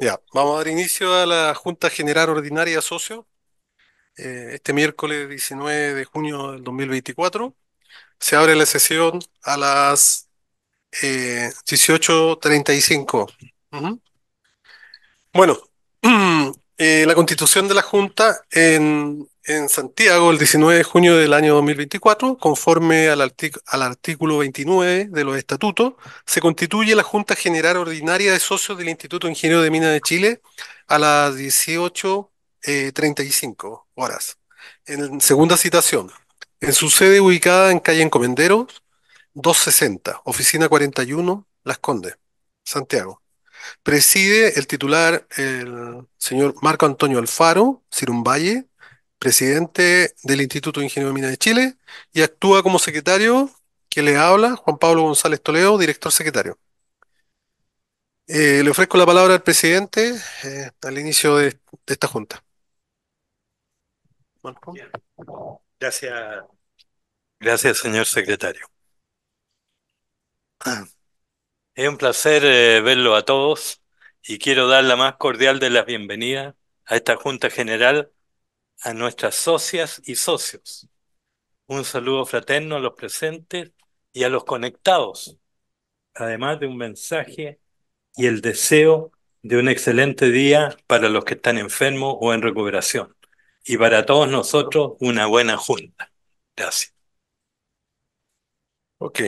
Ya, vamos a dar inicio a la Junta General Ordinaria Socio. Eh, este miércoles 19 de junio del 2024. Se abre la sesión a las 18.35. Eh, bueno, eh, la constitución de la Junta en en Santiago el 19 de junio del año 2024, conforme al, artículo 29 de los estatutos, se constituye la Junta General Ordinaria de Socios del Instituto Ingeniero de Minas de Chile a las 18.35 eh, horas. En segunda citación, en su sede ubicada en calle Encomenderos, 260, oficina 41, Las Condes, Santiago. Preside el titular, el señor Marco Antonio Alfaro, Valle presidente del Instituto de Ingeniería Mina de Chile, y actúa como secretario, que le habla Juan Pablo González Toledo, director secretario. Eh, le ofrezco la palabra al presidente eh, al inicio de, esta junta. Gracias, gracias señor secretario. Es un placer eh, verlo a todos y quiero dar la más cordial de las bienvenidas a esta Junta General a nuestras socias y socios. Un saludo fraterno a los presentes y a los conectados, además de un mensaje y el deseo de un excelente día para los que están enfermos o en recuperación. Y para todos nosotros, una buena junta. Gracias. Ok.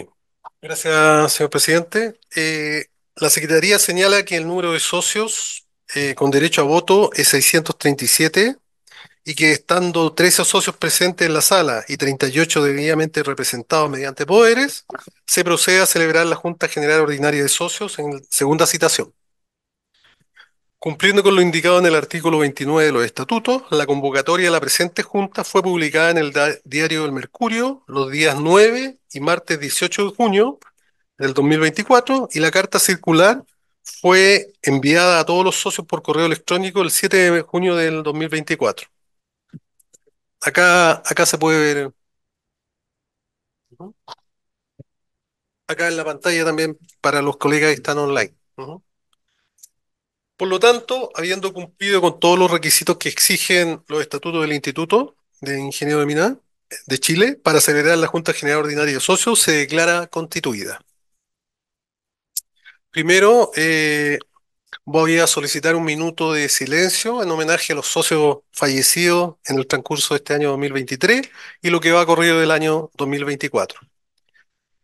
Gracias, señor presidente. Eh, la Secretaría señala que el número de socios eh, con derecho a voto es 637 y que estando 13 socios presentes en la sala y 38 debidamente representados mediante poderes, se procede a celebrar la Junta General Ordinaria de Socios en segunda citación. Cumpliendo con lo indicado en el artículo 29 de los estatutos, la convocatoria de la presente Junta fue publicada en el diario del Mercurio los días 9 y martes 18 de junio del 2024 y la carta circular fue enviada a todos los socios por correo electrónico el 7 de junio del 2024. Acá, acá se puede ver, acá en la pantalla también para los colegas que están online. Por lo tanto, habiendo cumplido con todos los requisitos que exigen los estatutos del Instituto de Ingeniero de Minas de Chile, para celebrar la Junta General Ordinaria de Socios, se declara constituida. Primero, eh, Voy a solicitar un minuto de silencio en homenaje a los socios fallecidos en el transcurso de este año 2023 y lo que va a correr del año 2024.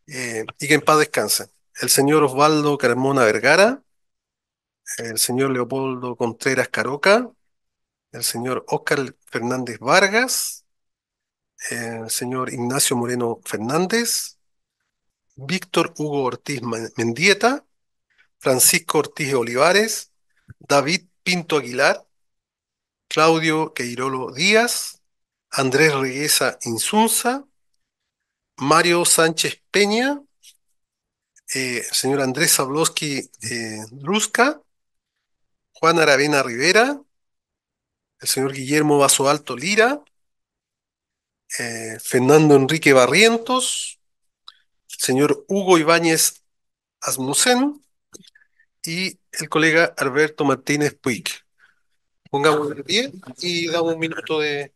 Eh, y que en paz descansen. El señor Osvaldo Carmona Vergara, el señor Leopoldo Contreras Caroca, el señor Óscar Fernández Vargas, el señor Ignacio Moreno Fernández, Víctor Hugo Ortiz Mendieta, Francisco Ortiz Olivares, David Pinto Aguilar, Claudio Queirolo Díaz, Andrés Reguesa Insunza, Mario Sánchez Peña, el eh, señor Andrés Zablowski eh, Juan Aravena Rivera, el señor Guillermo Baso Alto Lira, eh, Fernando Enrique Barrientos, el señor Hugo Ibáñez Asmussen, y el colega Alberto Martínez Puig. Pongamos el pie y damos un minuto de,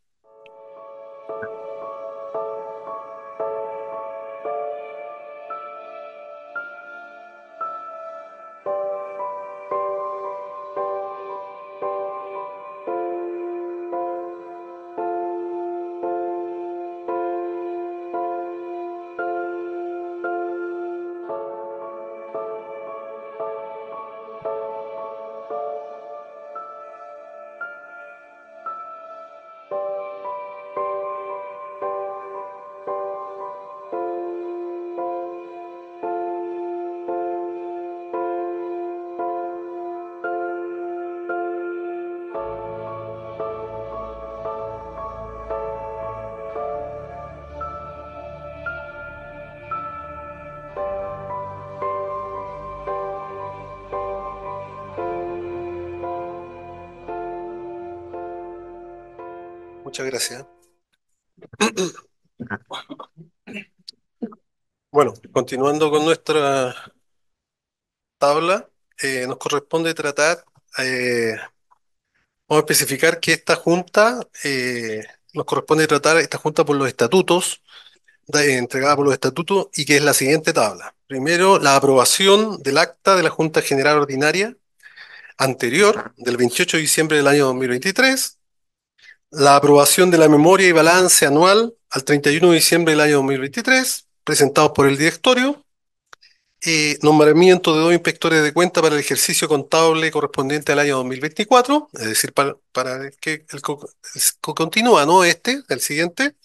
Bueno, continuando con nuestra tabla, eh, nos corresponde tratar, eh, vamos a especificar que esta junta, eh, nos corresponde tratar esta junta por los estatutos, entregada por los estatutos, y que es la siguiente tabla. Primero, la aprobación del acta de la Junta General Ordinaria anterior, del 28 de diciembre del año 2023, la aprobación de la memoria y balance anual al 31 de diciembre del año 2023, presentados por el directorio, nombramiento de dos inspectores de cuenta para el ejercicio contable correspondiente al año 2024, es decir, para, que el, continúa, ¿no? Este, el siguiente.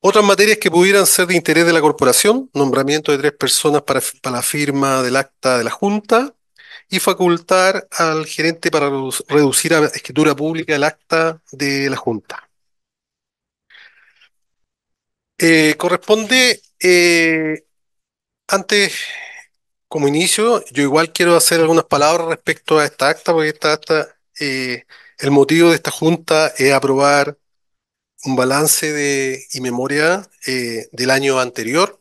Otras materias que pudieran ser de interés de la corporación, nombramiento de tres personas para, para la firma del acta de la Junta, y facultar al gerente para reducir a escritura pública el acta de la Junta. Eh, corresponde, eh, antes, como inicio, yo igual quiero hacer algunas palabras respecto a esta acta, porque esta eh, el motivo de esta Junta es aprobar un balance de, y memoria del año anterior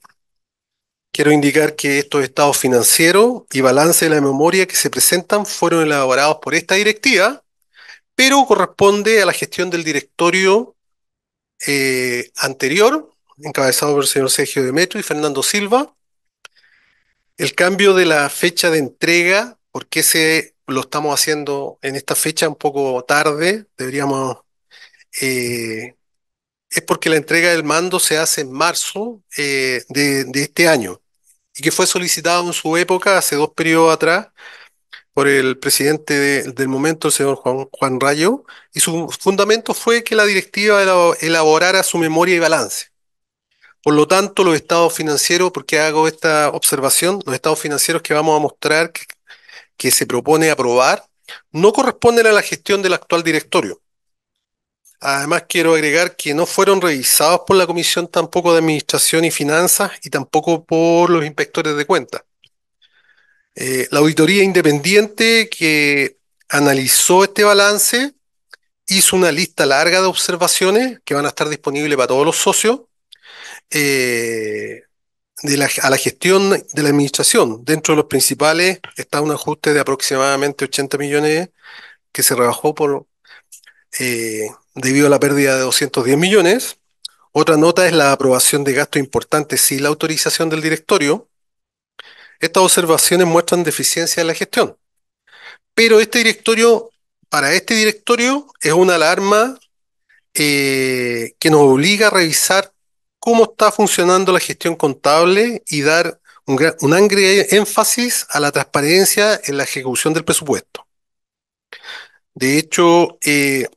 Quiero indicar que estos estados financieros y balance de la memoria que se presentan fueron elaborados por esta directiva, pero corresponde a la gestión del directorio eh, anterior, encabezado por el señor Sergio Demetrio y Fernando Silva. El cambio de la fecha de entrega, porque se lo estamos haciendo en esta fecha un poco tarde? Deberíamos... Eh, es porque la entrega del mando se hace en marzo eh, de este año y que fue solicitado en su época, hace dos periodos atrás, por el presidente del momento, el señor Juan, Juan Rayo, y su fundamento fue que la directiva elaborara su memoria y balance. Por lo tanto, los estados financieros, porque hago esta observación, los estados financieros que vamos a mostrar que se propone aprobar, no corresponden a la gestión del actual directorio. Además, quiero agregar que no fueron revisados por la Comisión tampoco de Administración y Finanzas y tampoco por los inspectores de cuentas. Eh, la auditoría independiente que analizó este balance hizo una lista larga de observaciones que van a estar disponibles para todos los socios eh, de a la gestión de la administración. Dentro de los principales está un ajuste de aproximadamente 80 millones que se rebajó por... Eh, debido a la pérdida de 210 millones. Otra nota es la aprobación de gastos importantes sin la autorización del directorio. Estas observaciones muestran deficiencia en la gestión. Pero este directorio, para este directorio, es una alarma eh, que nos obliga a revisar cómo está funcionando la gestión contable y dar un, énfasis a la transparencia en la ejecución del presupuesto. De hecho, eh,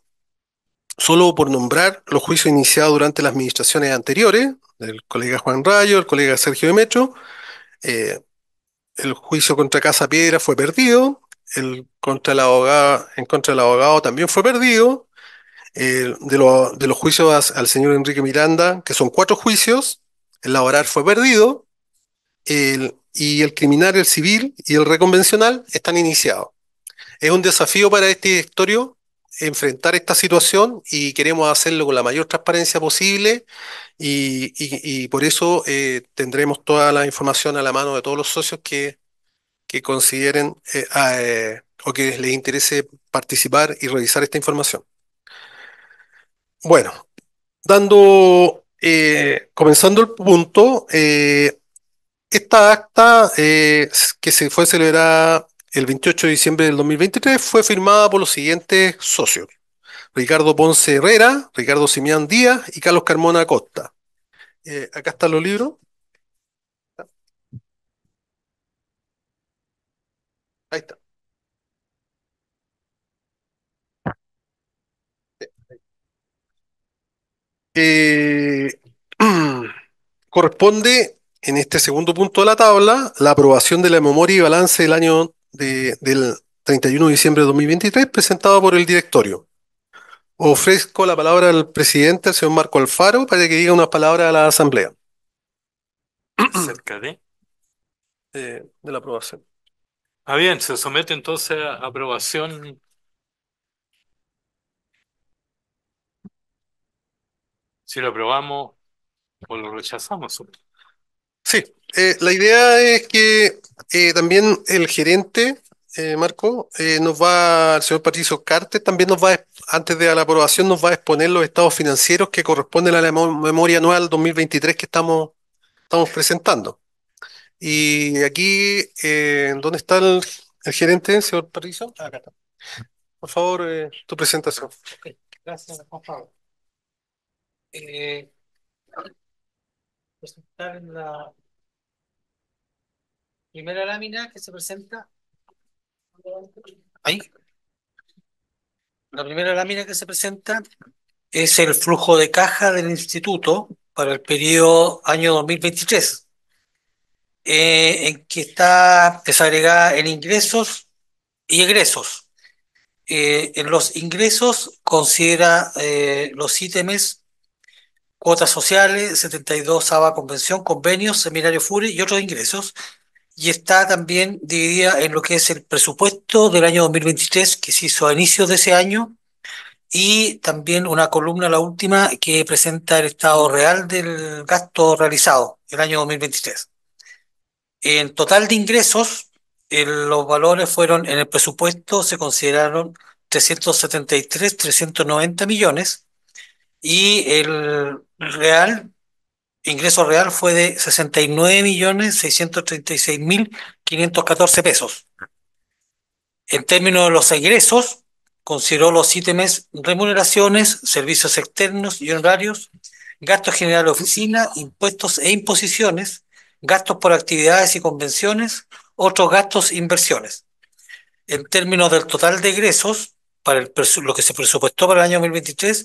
Solo por nombrar los juicios iniciados durante las administraciones anteriores, del colega Juan Rayo, el colega Sergio de eh, el juicio contra Casa Piedra fue perdido, el contra el abogado, en contra abogado también fue perdido, de, los juicios al señor Enrique Miranda, que son cuatro juicios, el laboral fue perdido, y el criminal, el civil y el reconvencional están iniciados. Es un desafío para este directorio enfrentar esta situación y queremos hacerlo con la mayor transparencia posible y, por eso eh, tendremos toda la información a la mano de todos los socios que, que consideren eh, eh, o que les interese participar y revisar esta información. Bueno, dando, comenzando el punto, esta acta que se fue celebrada el 28 de diciembre del 2023 fue firmada por los siguientes socios. Ricardo Ponce Herrera, Ricardo Simián Díaz y Carlos Carmona Costa. Eh, acá están los libros. Ahí está. Eh, corresponde en este segundo punto de la tabla la aprobación de la memoria y balance del año de, del 31 de diciembre de 2023 presentado por el directorio. Ofrezco la palabra al presidente, al señor Marco Alfaro, para que diga unas palabras a la asamblea. Acerca de... Eh, de la aprobación. Ah, bien, se somete entonces a aprobación. Si lo aprobamos o lo rechazamos. Sí, eh, la idea es que eh, también el gerente, eh, Marco, nos va, el señor Patricio Carte, también nos va, antes de la aprobación, nos va a exponer los estados financieros que corresponden a la memoria anual 2023 que estamos, estamos presentando. Y aquí, ¿dónde está el, gerente, señor Patricio? Acá Por favor, tu presentación. Gracias, por favor. presentar la Primera lámina que se presenta. Ahí. La primera lámina que se presenta es el flujo de caja del instituto para el periodo año 2023, eh, en que está desagregada en ingresos y egresos. Eh, en los ingresos considera eh, los ítems cuotas sociales, 72 ABA convención, convenios, seminario FURI y otros ingresos y está también dividida en lo que es el presupuesto del año 2023 que se hizo a inicios de ese año y también una columna, la última, que presenta el estado real del gasto realizado el año 2023. En total de ingresos, los valores fueron en el presupuesto se consideraron 373, 390 millones y el real ingreso real fue de 69.636.514 pesos. En términos de los egresos, consideró los ítems remuneraciones, servicios externos y honorarios, gastos generales de oficina, impuestos e imposiciones, gastos por actividades y convenciones, otros gastos e inversiones. En términos del total de egresos, para lo que se presupuestó para el año 2023,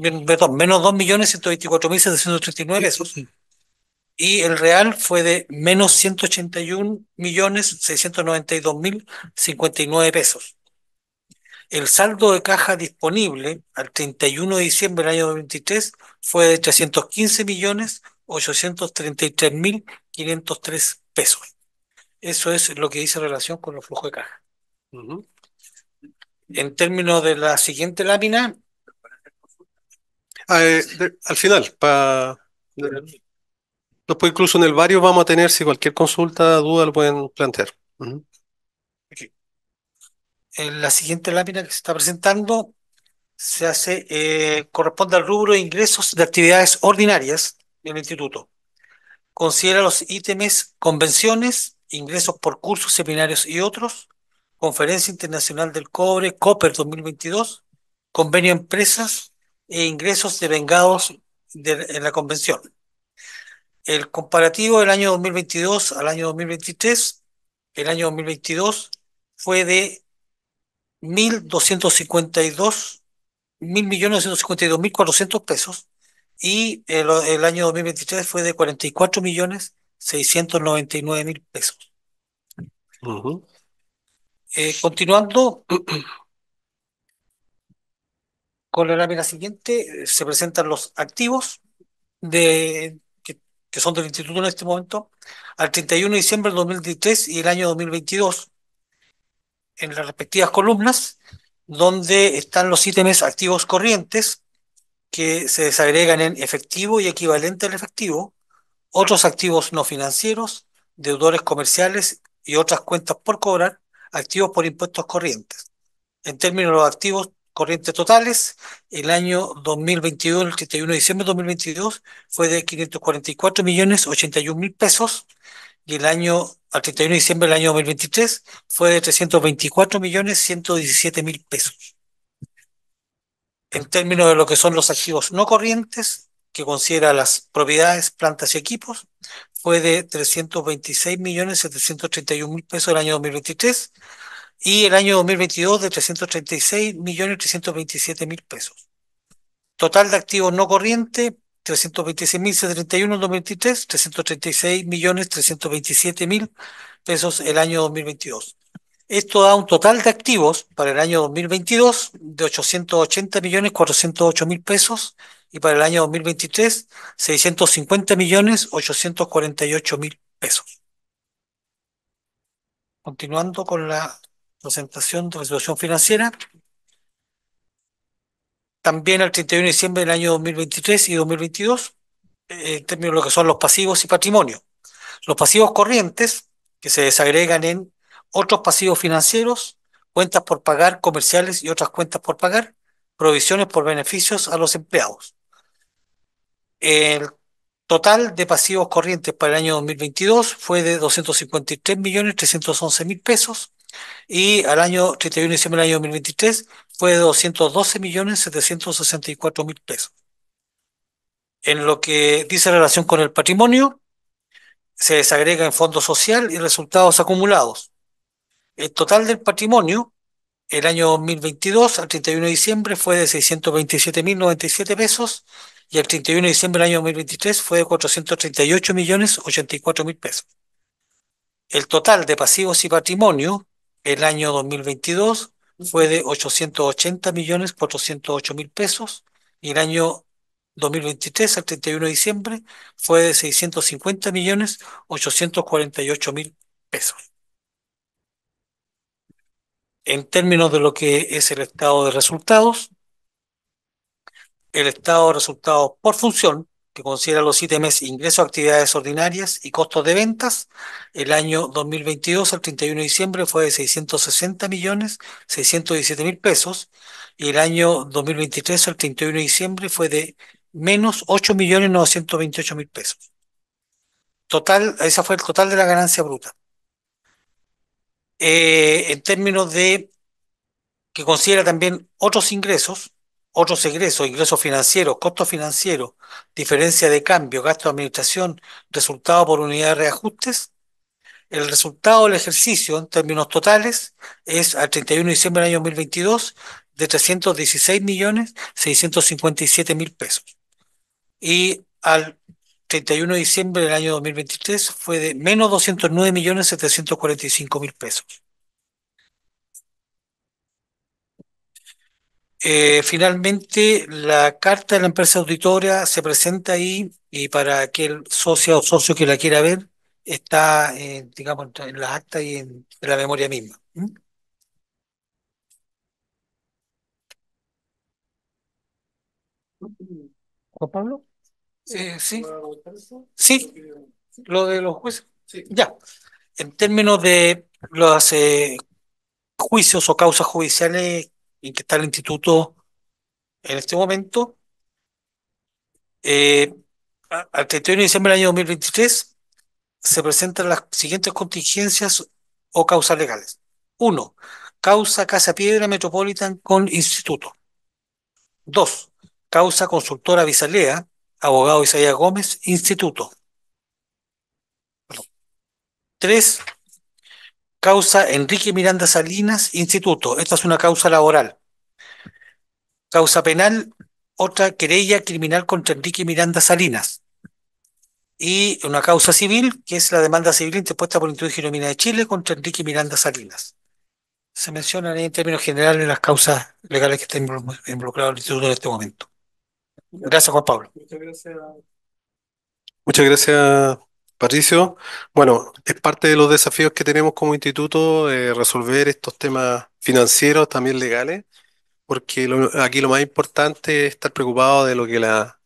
perdón, menos 2.124.739 pesos. Y el real fue de menos 181.692.059 pesos. El saldo de caja disponible al 31 de diciembre del año 23 fue de 315.833.503 pesos. Eso es lo que dice relación con los flujos de caja. En términos de la siguiente lámina, Ah, eh, al final, después incluso en el barrio vamos a tener, si cualquier consulta, duda, lo pueden plantear. En la siguiente lámina que se está presentando se hace, eh, corresponde al rubro de ingresos de actividades ordinarias del instituto. Considera los ítems convenciones, ingresos por cursos, seminarios y otros, Conferencia Internacional del Cobre, COPER 2022, convenio empresas, e ingresos devengados de, en la convención. El comparativo del año 2022 al año 2023, el año 2022 fue de 1.252 pesos y el, año 2023 fue de 44.699.000 pesos. Eh, continuando con la lámina siguiente eh, se presentan los activos que, son del instituto en este momento al 31 de diciembre del 2023 y el año 2022 en las respectivas columnas donde están los ítems activos corrientes que se desagregan en efectivo y equivalente al efectivo, otros activos no financieros, deudores comerciales y otras cuentas por cobrar, activos por impuestos corrientes. En términos de los activos, corrientes totales. El año 2021 el 31 de diciembre de 2022, fue de 544 millones 81 mil pesos y el año, al 31 de diciembre del año 2023, fue de 324 millones 117 mil pesos. En términos de lo que son los activos no corrientes, que considera las propiedades, plantas y equipos, fue de 326 millones 731 mil pesos el año 2023 y el año 2022 de 336.327.000 pesos. Total de activos no corriente, 326.071 336.327.000 pesos el año 2022. Esto da un total de activos para el año 2022 de 880 millones pesos y para el año 2023 650 millones pesos. Continuando con la presentación de resolución financiera. También al 31 de diciembre del año 2023 y 2022, eh, en términos de lo que son los pasivos y patrimonio. Los pasivos corrientes, que se desagregan en otros pasivos financieros, cuentas por pagar comerciales y otras cuentas por pagar, provisiones por beneficios a los empleados. El total de pasivos corrientes para el año 2022 fue de 253.311.000 pesos, y al año 31 de diciembre del año 2023 fue de 212 millones pesos. En lo que dice relación con el patrimonio, se desagrega en fondo social y resultados acumulados. El total del patrimonio, el año 2022 al 31 de diciembre fue de 627.097 pesos y el 31 de diciembre del año 2023 fue de 438.084.000 pesos. El total de pasivos y patrimonio el año 2022 fue de 880 millones 408 mil pesos y el año 2023 al 31 de diciembre fue de 650 millones 848 mil pesos. En términos de lo que es el estado de resultados, el estado de resultados por función que considera los siete meses ingresos, actividades ordinarias y costos de ventas, el año 2022 al 31 de diciembre fue de 660 millones 617 mil pesos y el año 2023 al 31 de diciembre fue de menos 8 millones 928 mil pesos. Total, esa fue el total de la ganancia bruta. Eh, en términos de que considera también otros ingresos, otros egresos, ingresos financieros, costos financieros, diferencia de cambio, gasto de administración, resultado por unidad de reajustes. El resultado del ejercicio en términos totales es al 31 de diciembre del año 2022 de 316.657.000 millones mil pesos. Y al 31 de diciembre del año 2023 fue de menos 209 millones mil pesos. Eh, finalmente, la carta de la empresa auditoria se presenta ahí y para aquel socio o socio que la quiera ver, está, eh, digamos, en las actas y en, la memoria misma. ¿Mm? Juan Pablo? Eh, sí. Sí, lo de los jueces. Ya. En términos de los eh, juicios o causas judiciales en que está el instituto en este momento, eh, al 31 de diciembre del año 2023 se presentan las siguientes contingencias o causas legales. Uno, causa Casa Piedra Metropolitan con instituto. Dos, causa consultora Visalea, abogado Isaías Gómez, instituto. Tres, Causa Enrique Miranda Salinas, Instituto. Esta es una causa laboral. Causa penal, otra querella criminal contra Enrique Miranda Salinas. Y una causa civil, que es la demanda civil interpuesta por el Instituto de Genomina de Chile contra Enrique Miranda Salinas. Se mencionan en términos generales las causas legales que está involucrado el Instituto en este momento. Gracias, Juan Pablo. Muchas gracias. Muchas gracias, Patricio, bueno, es parte de los desafíos que tenemos como instituto resolver estos temas financieros, también legales, porque aquí lo más importante es estar preocupado de lo que la,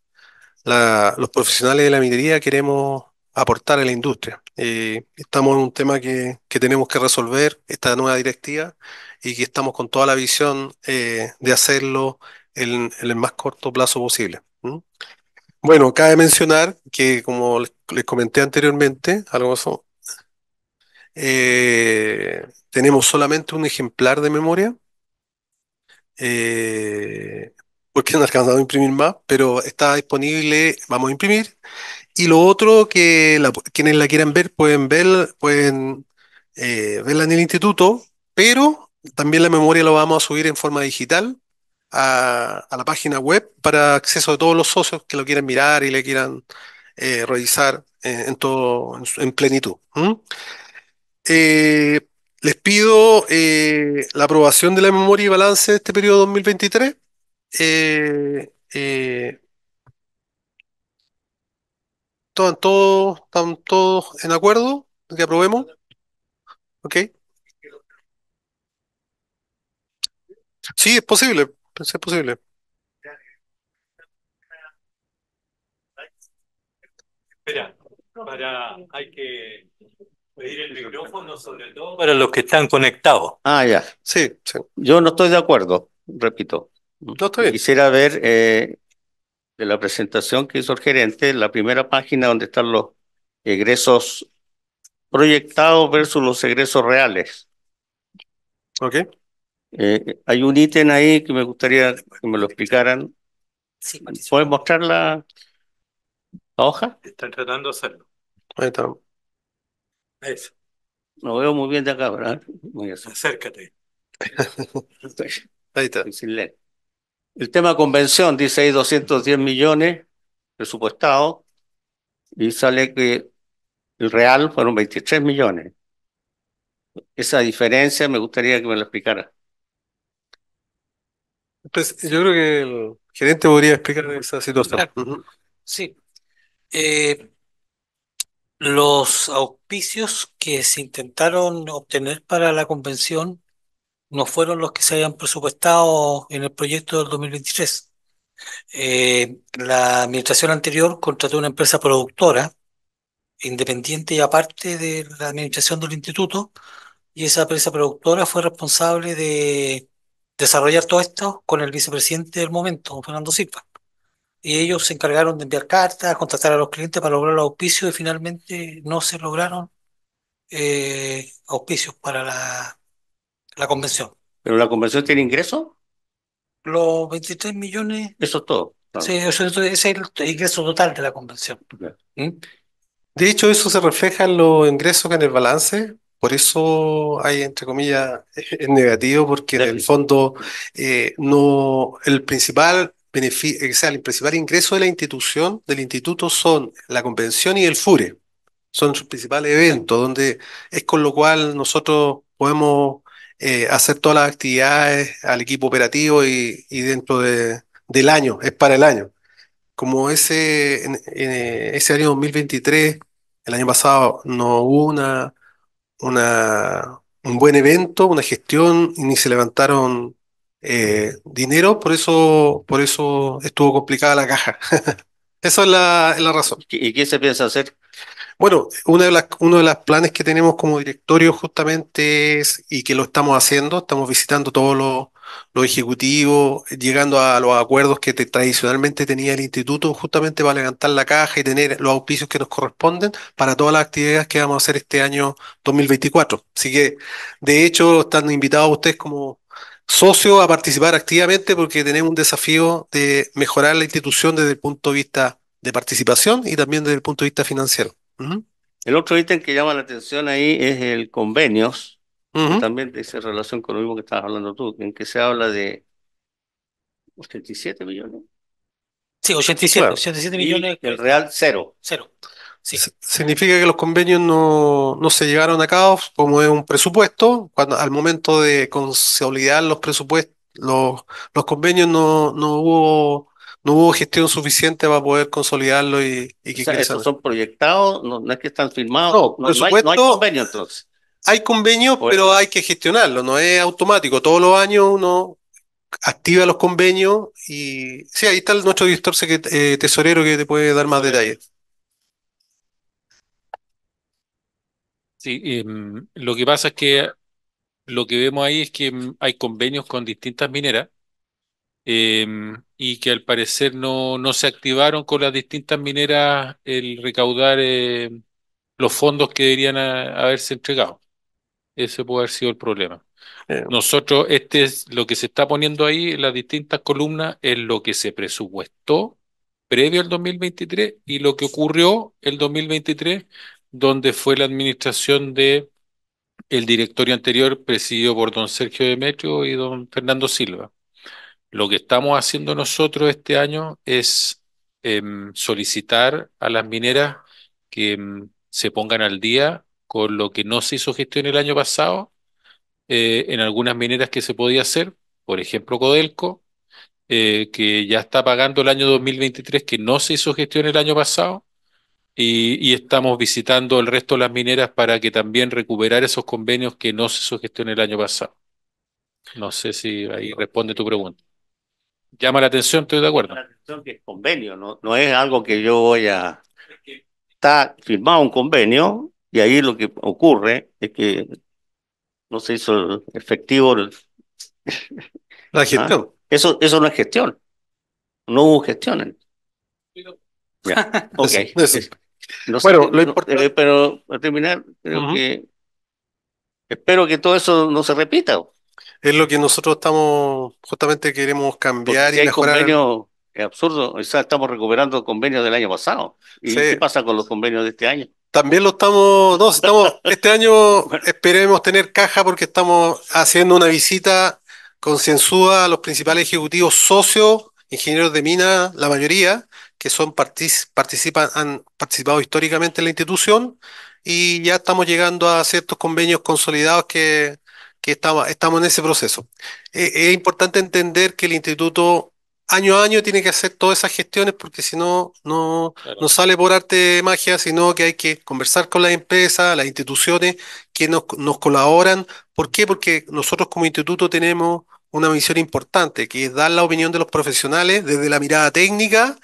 los profesionales de la minería queremos aportar a la industria. Eh, estamos en un tema que, tenemos que resolver, esta nueva directiva, y que estamos con toda la visión eh, de hacerlo en, el más corto plazo posible. Bueno, cabe mencionar que como les comenté anteriormente, algo eso, eh, tenemos solamente un ejemplar de memoria, eh, porque no alcanzado a imprimir más, pero está disponible, vamos a imprimir. Y lo otro que quienes la quieran ver pueden ver, pueden eh, verla en el instituto, pero también la memoria lo vamos a subir en forma digital a, a la página web para acceso de todos los socios que lo quieran mirar y le quieran eh, revisar eh, en todo, en, plenitud. Eh, les pido la aprobación de la memoria y balance de este periodo 2023. ¿Están todos, ¿Están todos en acuerdo? ¿Que aprobemos? Ok. Sí, es posible, es posible. Espera, para, hay que pedir el micrófono, sobre todo para los que están conectados. Ah, ya, sí, Yo no estoy de acuerdo, repito. No estoy. Quisiera ver eh, de la presentación que hizo el gerente, la primera página donde están los egresos proyectados versus los egresos reales. Ok. Eh, hay un ítem ahí que me gustaría que me lo explicaran. Sí, ¿Puedes mostrarla? ¿La hoja? Están tratando de hacerlo. Ahí está. Lo veo muy bien de acá, ¿verdad? Muy Acércate. Ahí está. El tema convención, dice ahí 210 millones presupuestados, y sale que el real fueron 23 millones. Esa diferencia me gustaría que me la explicara. Pues yo creo que el gerente podría explicar esa situación. Sí, eh, los auspicios que se intentaron obtener para la convención no fueron los que se habían presupuestado en el proyecto del 2023. Eh, la administración anterior contrató una empresa productora independiente y aparte de la administración del instituto y esa empresa productora fue responsable de desarrollar todo esto con el vicepresidente del momento, Fernando Silva. Y ellos se encargaron de enviar cartas, contactar a los clientes para lograr los auspicios y finalmente no se lograron eh, auspicios para la, la convención. ¿Pero la convención tiene ingresos? Los 23 millones. Eso es todo. Ah. Sí, eso, ese es el ingreso total de la convención. ¿Mm? De hecho, eso se refleja en los ingresos que en el balance, por eso hay, entre comillas, es negativo, porque en el fondo eh, no, el principal eh, sea, el principal ingreso de la institución, del instituto, son la convención y el FURE. Son sus principales eventos, donde es con lo cual nosotros podemos eh, hacer todas las actividades al equipo operativo y, dentro de, del año, es para el año. Como ese, eh, ese año 2023, el año pasado no hubo una, una, un buen evento, una gestión, ni se levantaron eh, dinero, por eso, por eso estuvo complicada la caja. Esa es la, la, razón. ¿Y qué se piensa hacer? Bueno, de uno de los planes que tenemos como directorio justamente es, y que lo estamos haciendo, estamos visitando todos los, ejecutivos, llegando a los acuerdos que tradicionalmente tenía el instituto justamente para levantar la caja y tener los auspicios que nos corresponden para todas las actividades que vamos a hacer este año 2024. Así que, de hecho, están invitados ustedes como socio a participar activamente porque tenemos un desafío de mejorar la institución desde el punto de vista de participación y también desde el punto de vista financiero. El otro ítem que llama la atención ahí es el convenios, también de esa también dice relación con lo mismo que estabas hablando tú, en que se habla de 87 millones. Sí, 87, millones. Y el real cero. Cero. Significa que los convenios no, no, se llegaron a cabo como es un presupuesto. Cuando, al momento de consolidar los presupuestos, los, los convenios no, no hubo no hubo gestión suficiente para poder consolidarlo y, que son proyectados, no, no, es que están firmados. No, no, hay, entonces. Hay convenios, pero hay que gestionarlo, no es automático. Todos los años uno activa los convenios y sí, ahí está nuestro director eh, tesorero que te puede dar más detalles. Em, lo que pasa es que lo que vemos ahí es que em, hay convenios con distintas mineras em, y que al parecer no, no se activaron con las distintas mineras el recaudar eh, los fondos que deberían eh, haberse entregado. Ese puede haber sido el problema. Eh. Nosotros, este es lo que se está poniendo ahí en las distintas columnas, es lo que se presupuestó previo al 2023 y lo que ocurrió el 2023 donde fue la administración de el directorio anterior presidido por don Sergio Demetrio y don Fernando Silva. Lo que estamos haciendo nosotros este año es em, solicitar a las mineras que em, se pongan al día con lo que no se hizo gestión el año pasado eh, en algunas mineras que se podía hacer, por ejemplo Codelco, eh, que ya está pagando el año 2023 que no se hizo gestión el año pasado y, estamos visitando el resto de las mineras para que también recuperar esos convenios que no se sugestionó el año pasado. No sé si ahí responde tu pregunta. Llama la atención, estoy de acuerdo. la atención que es convenio, no, no es algo que yo voy a... Está firmado un convenio y ahí lo que ocurre es que no se hizo efectivo la gestión. ¿Ah? Eso, eso no es gestión. No hubo gestiones. Ok bueno, lo no, eh, pero para terminar, que espero que todo eso no se repita. Es lo que nosotros estamos, justamente queremos cambiar y mejorar. Convenio, es absurdo, o estamos recuperando convenios del año pasado. ¿Y qué pasa con los convenios de este año? También lo estamos, no, estamos, este año esperemos tener caja porque estamos haciendo una visita consensuada a los principales ejecutivos socios ingenieros de mina, la mayoría, que son participan, han participado históricamente en la institución y ya estamos llegando a ciertos convenios consolidados que, que estamos, estamos en ese proceso. E, es importante entender que el instituto año a año tiene que hacer todas esas gestiones porque si no, no, no sale por arte de magia, sino que hay que conversar con las empresas, las instituciones que nos, nos colaboran. ¿Por qué? Porque nosotros como instituto tenemos una misión importante, que es dar la opinión de los profesionales desde la mirada técnica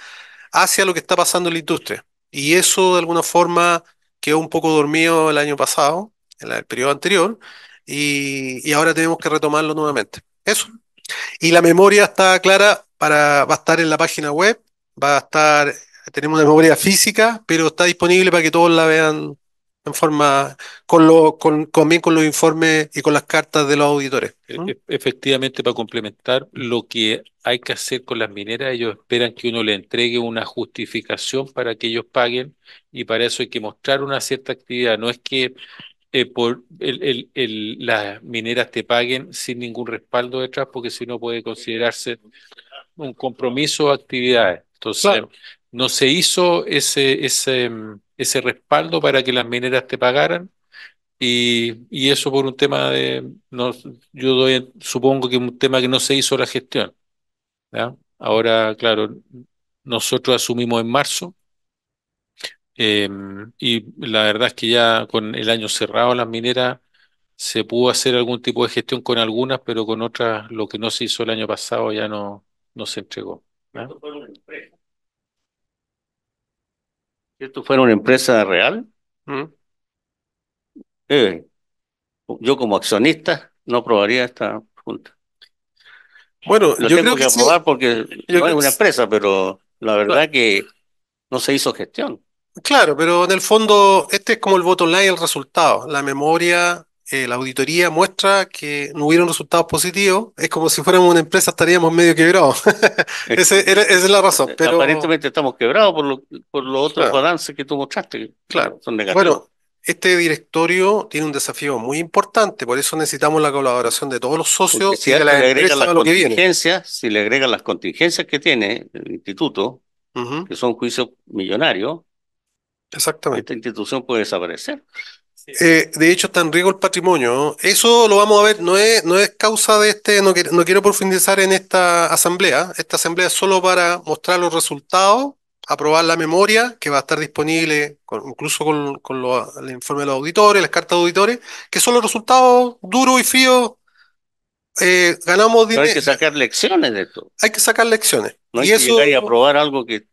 hacia lo que está pasando en la industria. Y eso de alguna forma quedó un poco dormido el año pasado, en el periodo anterior, y, ahora tenemos que retomarlo nuevamente. Eso. Y la memoria está clara, para, va a estar en la página web, va a estar, tenemos una memoria física, pero está disponible para que todos la vean en forma con lo, con, con los informes y con las cartas de los auditores. E-, e-, efectivamente, para complementar lo que hay que hacer con las mineras, ellos esperan que uno le entregue una justificación para que ellos paguen y para eso hay que mostrar una cierta actividad. No es que eh, por el, el, las mineras te paguen sin ningún respaldo detrás, porque si no puede considerarse un compromiso o actividades. Entonces, no se hizo ese, ese mm, ese respaldo para que las mineras te pagaran. Y, y eso por un tema de, no, yo supongo que un tema que no se hizo la gestión. Ahora, claro, nosotros asumimos en marzo em, y la verdad es que ya con el año cerrado las mineras se pudo hacer algún tipo de gestión con algunas, pero con otras lo que no se hizo el año pasado ya no, no se entregó esto fuera una empresa real, mm. eh, yo como accionista no aprobaría esta junta. Bueno, yo tengo creo que, aprobar porque yo no es una empresa, pero la verdad que no se hizo gestión. Claro, pero en el fondo este es como el voto online, el resultado. La memoria eh, la auditoría muestra que no hubieron resultados positivos, es como si fuéramos una empresa, estaríamos medio quebrados. esa, es la razón. Eh, pero... Aparentemente estamos quebrados por, los otros avances balances que tú mostraste. Claro, son negativos. Bueno, este directorio tiene un desafío muy importante, por eso necesitamos la colaboración de todos los socios si le agregan las Si le agregan las contingencias que tiene el instituto, que son juicios millonarios, Exactamente. esta institución puede desaparecer. Eh, de hecho, está en riesgo el patrimonio. Eso lo vamos a ver, no es, no es causa de este, no, no quiero profundizar en esta asamblea. Esta asamblea es solo para mostrar los resultados, aprobar la memoria, que va a estar disponible incluso con, el informe de los auditores, las cartas de auditores, que son los resultados duros y fríos. Eh, ganamos dinero. Hay que sacar lecciones de esto. Hay que sacar lecciones. No hay que aprobar algo que,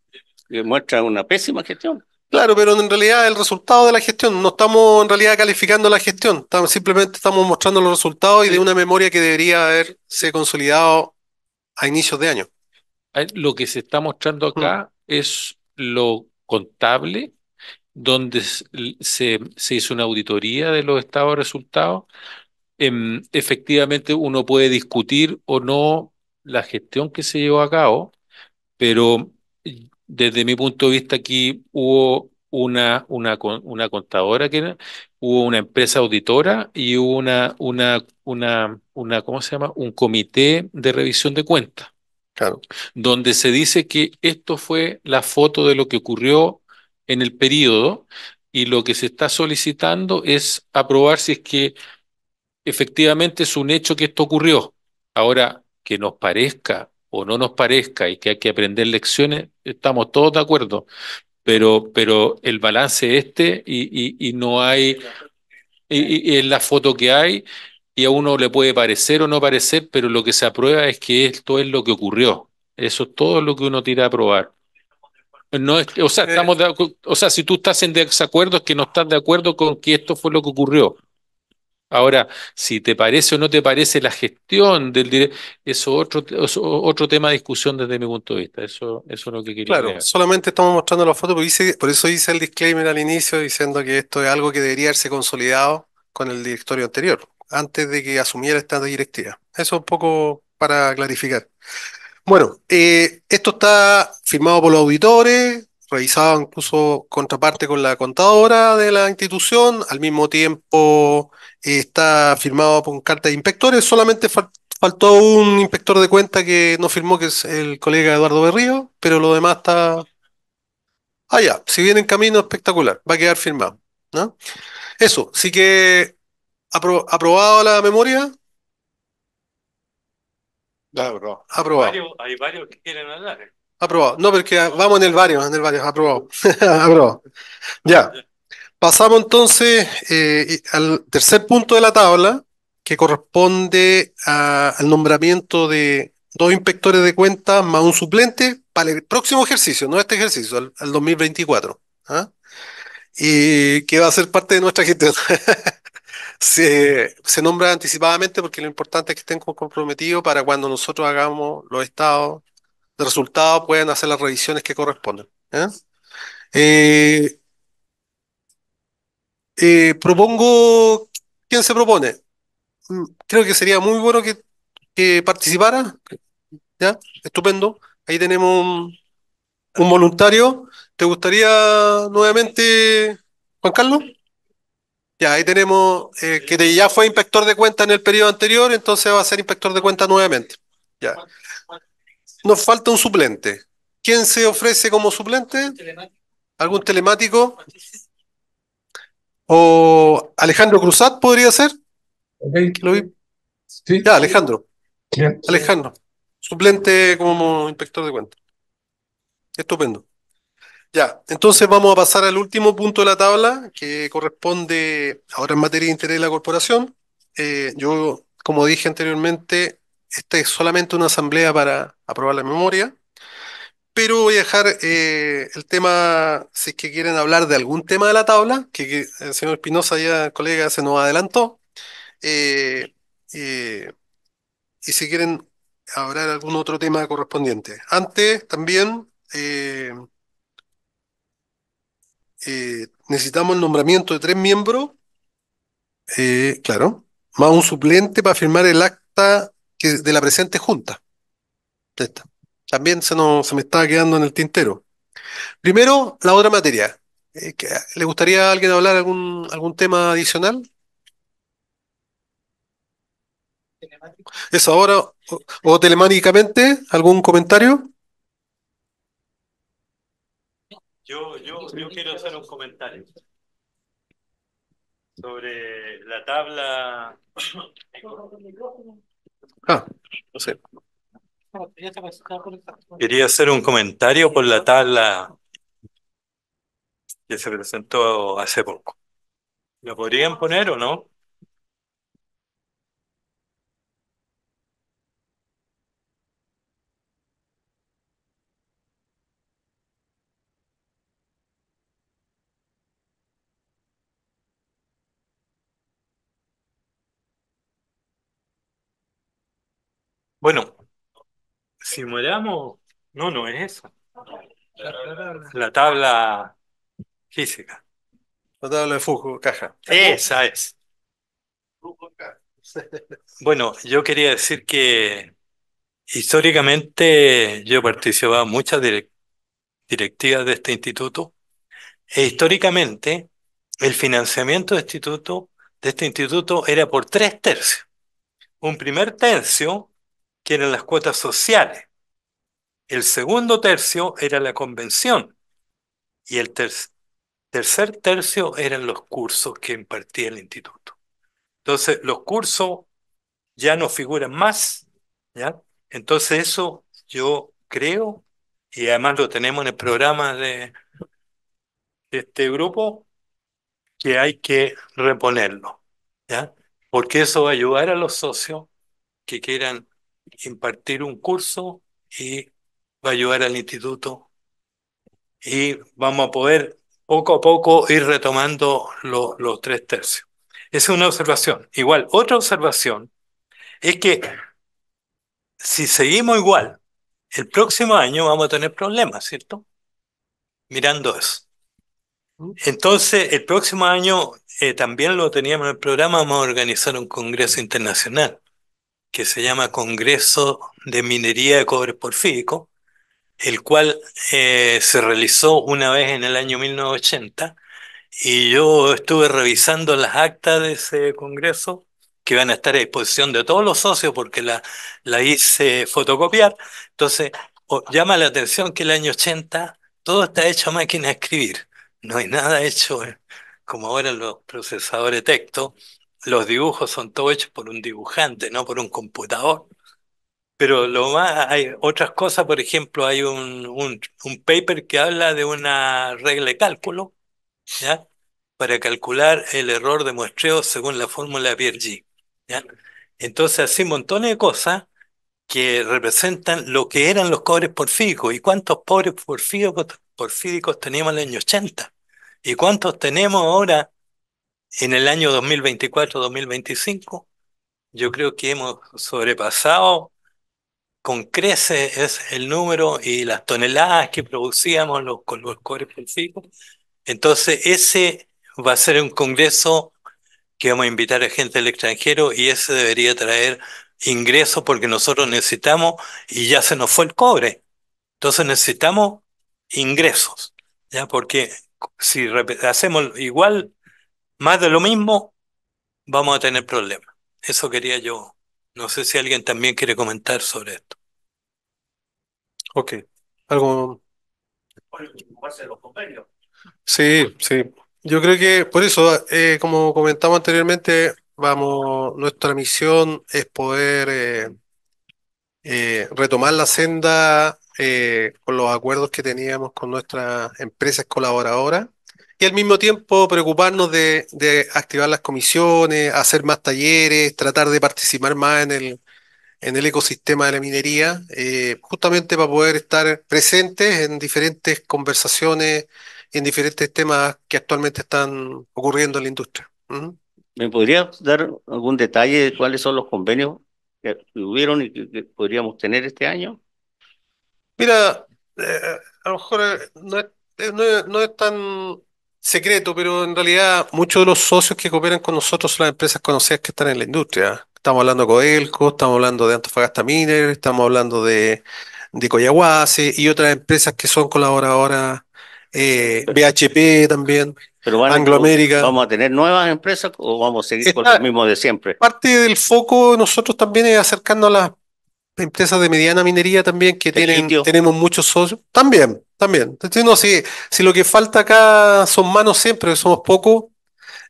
que muestra una pésima gestión. Claro, pero en realidad el resultado de la gestión, no estamos en realidad calificando la gestión, simplemente estamos mostrando los resultados y de una memoria que debería haberse consolidado a inicios de año. Lo que se está mostrando mm. acá es lo contable, donde se, hizo una auditoría de los estados de resultados. Em, efectivamente, uno puede discutir o no la gestión que se llevó a cabo, pero desde mi punto de vista aquí hubo una, una, una contadora que hubo una empresa auditora y hubo una, una, una, una, ¿cómo se llama? Un comité de revisión de cuentas. Claro. Donde se dice que esto fue la foto de lo que ocurrió en el periodo y lo que se está solicitando es aprobar si es que efectivamente es un hecho que esto ocurrió. Ahora, que nos parezca o no nos parezca y que hay que aprender lecciones, estamos todos de acuerdo, pero, pero el balance este y, no hay, y, es la foto que hay y a uno le puede parecer o no parecer, pero lo que se aprueba es que esto es lo que ocurrió. Eso es todo lo que uno tira a aprobar No o, sea, eh, estamos o sea, si tú estás en desacuerdo es que no estás de acuerdo con que esto fue lo que ocurrió. Ahora, si te parece o no te parece la gestión del director, eso otro, otro tema de discusión desde mi punto de vista. Eso, eso es lo que quería Claro, solamente estamos mostrando la foto, porque por eso hice el disclaimer al inicio diciendo que esto es algo que debería haberse consolidado con el directorio anterior, antes de que asumiera esta directiva. Eso es un poco para clarificar. Bueno, eh, esto está firmado por los auditores, revisaba incluso contraparte con la contadora de la institución, al mismo tiempo eh, está firmado con carta de inspectores, solamente faltó un inspector de cuenta que no firmó, que es el colega Eduardo Berrío, pero lo demás está... allá. si viene en camino, espectacular, va a quedar firmado. ¿no? Eso, sí que aprobado la memoria. aprobado. hay varios que quieren hablar. Eh. Aprobado. No, porque vamos en el barrio, en el barrio, Aprobado. Aprobado. Ya. Pasamos entonces eh, al tercer punto de la tabla, que corresponde al nombramiento de dos inspectores de cuentas más un suplente para el próximo ejercicio, no este ejercicio, al, 2024. ¿ah? Y que va a ser parte de nuestra gestión. se, se nombra anticipadamente porque lo importante es que estén comprometidos para cuando nosotros hagamos los estados resultado pueden hacer las revisiones que corresponden. Eh, eh, propongo, ¿quién se propone? Mm, creo que sería muy bueno que, que participara. ¿Ya? Estupendo. Ahí tenemos un, voluntario. ¿Te gustaría nuevamente, Juan Carlos? Ya, ahí tenemos eh, que ya fue inspector de cuenta en el periodo anterior, entonces va a ser inspector de cuenta nuevamente. Ya. Nos falta un suplente. ¿Quién se ofrece como suplente? ¿Algún telemático? ¿O Alejandro Cruzat podría ser? Ya, Alejandro. Alejandro. Suplente como inspector de cuentas. Estupendo. Ya, entonces vamos a pasar al último punto de la tabla, que corresponde ahora en materia de interés de la corporación. Eh, yo, como dije anteriormente, esta es solamente una asamblea para aprobar la memoria, pero voy a dejar eh, el tema, si es que quieren hablar de algún tema de la tabla, que, el señor Espinosa ya, colega, se nos adelantó, eh, y si quieren hablar algún otro tema correspondiente. Antes, también, eh, necesitamos el nombramiento de tres miembros, claro, más un suplente para firmar el acta de la presente junta. También se, nos, se me estaba quedando en el tintero. Primero, la otra materia. Eh, ah, ¿Le gustaría a alguien hablar algún, algún tema adicional? Eso ahora, o, telemánicamente ¿algún comentario? Yo, yo, yo, quiero hacer un comentario sobre la tabla Ah, no sé. Quería hacer un comentario por la tabla que se presentó hace poco. lo podrían poner o no? simulamos, no, no es eso. La tabla, física. La tabla de Foucault, caja. Esa es. Bueno, yo quería decir que históricamente yo participaba en muchas directivas de este instituto e históricamente el financiamiento de, instituto, de este instituto era por tres tercios. Un primer tercio que eran las cuotas sociales el segundo tercio era la convención y el tercer tercio eran los cursos que impartía el instituto. Entonces, los cursos ya no figuran más, ¿ya? Entonces eso yo creo, y además lo tenemos en el programa de, de este grupo, que hay que reponerlo, ¿ya? Porque eso va a ayudar a los socios que quieran impartir un curso y va a ayudar al instituto y vamos a poder poco a poco ir retomando los tres tercios. Esa es una observación. Igual, otra observación es que si seguimos igual, el próximo año vamos a tener problemas, ¿cierto? Mirando eso. Entonces, el próximo año, eh, también lo teníamos en el programa, vamos a organizar un congreso internacional que se llama Congreso de Minería de Cobre Porfírico, el cual eh, se realizó una vez en el año 1980 y yo estuve revisando las actas de ese congreso que van a estar a disposición de todos los socios porque la, la hice fotocopiar. Entonces, llama la atención que el año 80 todo está hecho a máquina de escribir. No hay nada hecho eh, como ahora los procesadores de texto. Los dibujos son todos hechos por un dibujante, no por un computador. Pero lo más, hay otras cosas, por ejemplo, hay un, un, paper que habla de una regla de cálculo, ¿ya? Para calcular el error de muestreo según la fórmula de Pierre ¿ya? Entonces, así montón de cosas que representan lo que eran los cobres porfíricos y cuántos pobres porfíricos, porfíricos teníamos en el año 80 y cuántos tenemos ahora en el año 2024-2025. Yo creo que hemos sobrepasado con crece es el número y las toneladas que producíamos los, con los cobres fijos. Entonces, ese va a ser un congreso que vamos a invitar a gente del extranjero y ese debería traer ingresos porque nosotros necesitamos, y ya se nos fue el cobre. Entonces necesitamos ingresos, ¿ya? Porque si hacemos igual, más de lo mismo, vamos a tener problemas. Eso quería yo. No sé si alguien también quiere comentar sobre esto. Ok. Algo. Sí, sí. Yo creo que por eso, eh, como comentamos anteriormente, vamos, nuestra misión es poder eh, eh, retomar la senda con los acuerdos que teníamos con nuestras empresas colaboradoras y al mismo tiempo preocuparnos de, de activar las comisiones, hacer más talleres, tratar de participar más en el, en el ecosistema de la minería, eh, justamente para poder estar presentes en diferentes conversaciones, en diferentes temas que actualmente están ocurriendo en la industria. ¿Me podría dar algún detalle de cuáles son los convenios que tuvieron y que, podríamos tener este año? Mira, eh, a lo mejor eh, no es tan secreto, pero en realidad muchos de los socios que cooperan con nosotros son las empresas conocidas que están en la industria. Estamos hablando de Elco, estamos hablando de Antofagasta Miner, estamos hablando de, de y otras empresas que son colaboradoras, eh, BHP también, Angloamérica. ¿Vamos a tener nuevas empresas o vamos a seguir con lo mismo de siempre? Parte del foco nosotros también es acercarnos a las empresas de mediana minería también que tienen, tenemos muchos socios. También, también. si, si lo que falta acá son manos siempre, somos pocos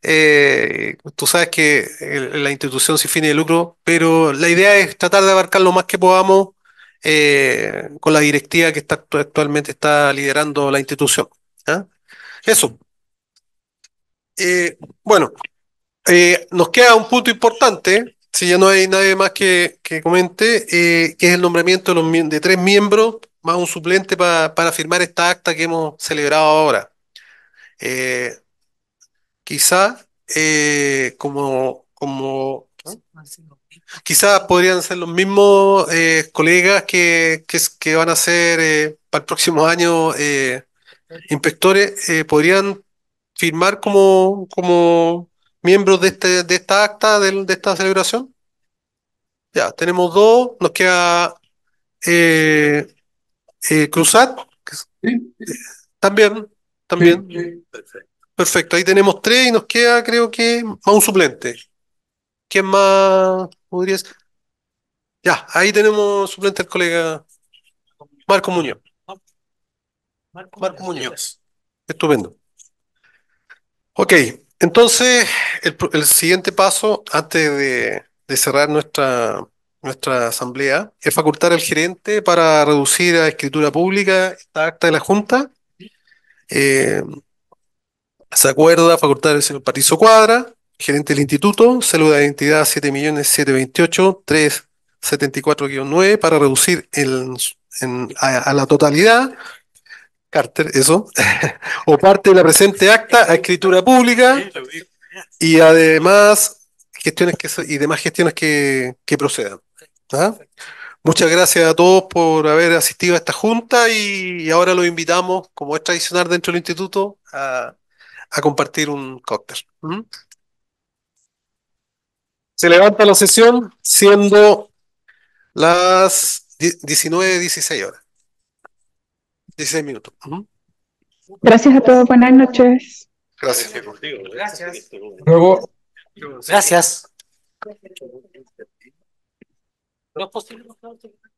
eh, tú sabes que eh, la institución sin fines de lucro, pero la idea es tratar de abarcar lo más que podamos eh, con la directiva que está actualmente está liderando la institución. ¿ah? Eso. bueno, nos queda un punto importante, si ya no hay nadie más que, que comente, que es el nombramiento de, tres miembros más un suplente para firmar esta acta que hemos celebrado ahora. Eh, Quizá eh, como, como Quizás podrían ser los mismos eh, colegas que, que, van a ser eh, para el próximo año inspectores, podrían firmar como, como miembros de, este, de esta acta, de, esta celebración. Ya, tenemos dos, nos queda Cruzat, también, también. Perfecto. Perfecto, ahí tenemos tres y nos queda, creo que, más un suplente. ¿Quién más podrías? Ya, ahí tenemos suplente el colega Marco Muñoz. Marco, Muñoz. Estupendo. Ok, entonces el, siguiente paso, antes de, cerrar nuestra, nuestra asamblea es facultar al gerente para reducir a escritura pública esta acta de la Junta. Eh, se acuerda facultad del señor Patricio Cuadra, gerente del instituto, célula de identidad 7.728.374-9 para reducir el, a, la totalidad Carter, eso, o parte de la presente acta a escritura pública y además gestiones que y demás gestiones que, que procedan. ¿ah? Muchas gracias a todos por haber asistido a esta junta y, y ahora los invitamos, como es tradicional dentro del instituto, a a compartir un cóctel. Se levanta la sesión siendo las 19, 16 horas. 16 minutos. Gracias a todos, buenas noches. Gracias. Gracias. Gracias. Gracias.